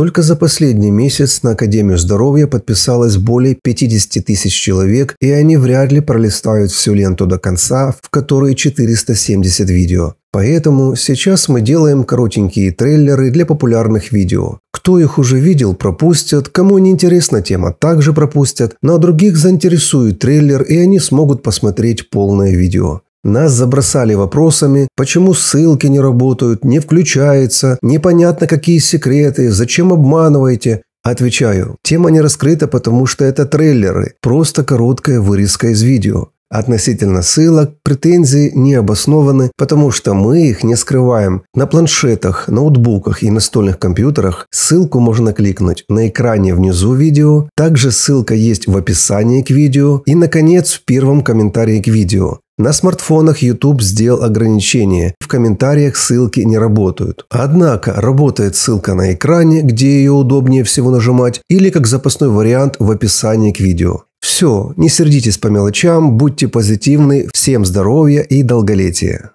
Только за последний месяц на Академию здоровья подписалось более 50 тысяч человек, и они вряд ли пролистают всю ленту до конца, в которой 470 видео. Поэтому сейчас мы делаем коротенькие трейлеры для популярных видео. Кто их уже видел, пропустят, кому не интересна тема, также пропустят, но других заинтересует трейлер и они смогут посмотреть полное видео. Нас забросали вопросами, почему ссылки не работают, не включается, непонятно какие секреты, зачем обманываете. Отвечаю, тема не раскрыта, потому что это трейлеры, просто короткая вырезка из видео. Относительно ссылок претензии не обоснованы, потому что мы их не скрываем. На планшетах, ноутбуках и настольных компьютерах ссылку можно кликнуть на экране внизу видео, также ссылка есть в описании к видео и, наконец, в первом комментарии к видео. На смартфонах YouTube сделал ограничение. В комментариях ссылки не работают. Однако работает ссылка на экране, где ее удобнее всего нажимать, или как запасной вариант в описании к видео. Все, не сердитесь по мелочам, будьте позитивны, всем здоровья и долголетия.